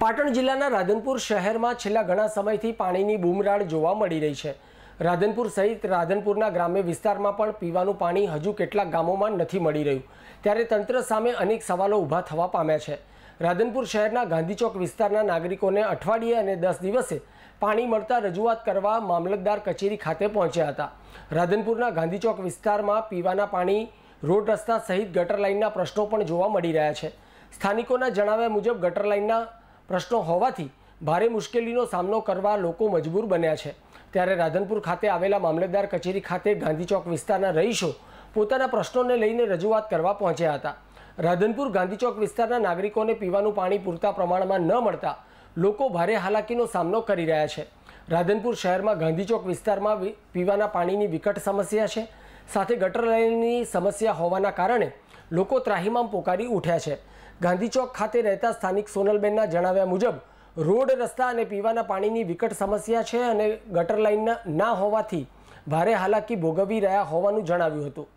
પાટણ જિલ્લાના રાધનપુર શહેરમાં છેલ્લા ઘણા સમયથી પાણીની બૂમરાળ જોવા મળી રહી છે રાધનપુર સહિત રાધનપુરના ગ્રામ્ય વિસ્તારમાં પણ પીવાનું પાણી હજુ કેટલાક ગામોમાં નથી મળી રહ્યું ત્યારે તંત્ર સામે અનેક સવાલો ઊભા થવા પામ્યા છે રાધનપુર શહેરના ગાંધીચોક વિસ્તારના નાગરિકોને અઠવાડિયે અને દસ દિવસે પાણી મળતા રજૂઆત કરવા મામલતદાર કચેરી ખાતે પહોંચ્યા હતા રાધનપુરના ગાંધીચોક વિસ્તારમાં પીવાના પાણી રોડ રસ્તા સહિત ગટર લાઇનના પ્રશ્નો પણ જોવા મળી રહ્યા છે સ્થાનિકોના જણાવ્યા મુજબ ગટર લાઇનના પ્રશ્નો હોવાથી ભારે મુશ્કેલીનો સામનો કરવા લોકો મજબૂર બન્યા છે ત્યારે રાધનપુર ખાતે આવેલા મામલતદાર કચેરી ખાતે ગાંધીચોક વિસ્તારના રહીશો પોતાના પ્રશ્નોને લઈને રજૂઆત કરવા પહોંચ્યા હતા રાધનપુર ગાંધીચોક વિસ્તારના નાગરિકોને પીવાનું પાણી પૂરતા પ્રમાણમાં ન મળતા લોકો ભારે હાલાકીનો સામનો કરી રહ્યા છે રાધનપુર શહેરમાં ગાંધીચોક વિસ્તારમાં પીવાના પાણીની વિકટ સમસ્યા છે સાથે ગટર લાઇનની સમસ્યા હોવાના કારણે લોકો ત્રાહીમામ પોકારી ઉઠ્યા છે ગાંધીચોક ખાતે રહેતા સ્થાનિક સોનલબેનના જણાવ્યા મુજબ રોડ રસ્તા અને પીવાના પાણીની વિકટ સમસ્યા છે અને ગટર લાઇન ના હોવાથી ભારે હાલાકી ભોગવી રહ્યા હોવાનું જણાવ્યું હતું